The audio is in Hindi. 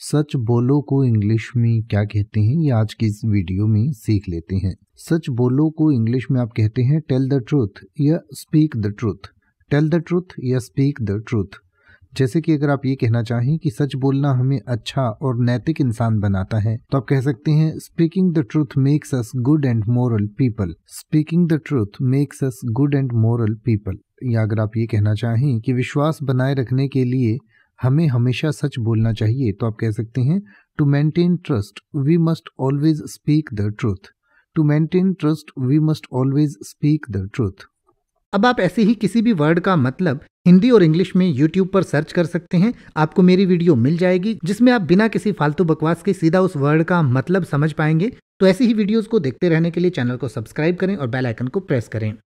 सच बोलो को इंग्लिश में क्या कहते हैं ये आज की इस वीडियो में सीख लेते हैं सच बोलो को इंग्लिश में आप कहते हैं टेल द ट्रूथ या speak the truth tell the truth या स्पीक द ट्रूथ जैसे कि अगर आप ये कहना चाहें कि सच बोलना हमें अच्छा और नैतिक इंसान बनाता है तो आप कह सकते हैं speaking the truth makes us good and moral people speaking the truth makes us good and moral people या अगर आप ये कहना चाहें कि विश्वास बनाए रखने के लिए हमें हमेशा सच बोलना चाहिए तो आप कह सकते हैं to maintain trust we must always speak the truth to maintain trust we must always speak the truth अब आप ऐसे ही किसी भी वर्ड का मतलब हिंदी और इंग्लिश में यूट्यूब पर सर्च कर सकते हैं आपको मेरी वीडियो मिल जाएगी जिसमें आप बिना किसी फालतू बकवास के सीधा उस वर्ड का मतलब समझ पाएंगे तो ऐसी ही वीडियोस को देखते रहने के लिए चैनल को सब्सक्राइब करें और बेल आइकन को प्रेस करें